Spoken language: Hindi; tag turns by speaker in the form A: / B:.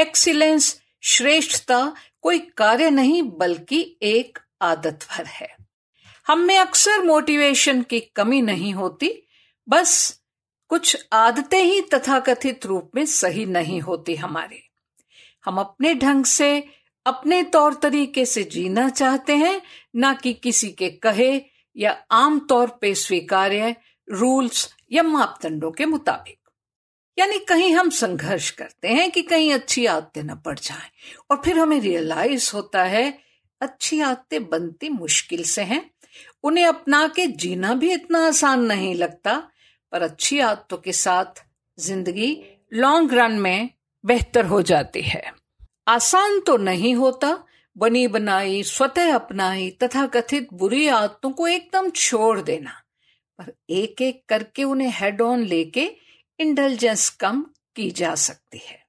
A: एक्सीलेंस श्रेष्ठता कोई कार्य नहीं बल्कि एक आदत भर है हम में अक्सर मोटिवेशन की कमी नहीं होती बस कुछ आदतें ही तथाकथित रूप में सही नहीं होती हमारी हम अपने ढंग से अपने तौर तरीके से जीना चाहते हैं ना कि किसी के कहे या आम तौर पे स्वीकार्य रूल्स या मापदंडों के मुताबिक यानी कहीं हम संघर्ष करते हैं कि कहीं अच्छी आदतें न पड़ जाएं और फिर हमें रियलाइज होता है अच्छी आदतें बनती मुश्किल से हैं उन्हें अपना के जीना भी इतना आसान नहीं लगता पर अच्छी आदतों के साथ जिंदगी लॉन्ग रन में बेहतर हो जाती है आसान तो नहीं होता बनी बनाई स्वतः अपनाई तथा कथित बुरी आदतों को एकदम छोड़ देना पर एक एक करके उन्हें हेड ऑन लेके इंटेलिजेंस कम की जा सकती है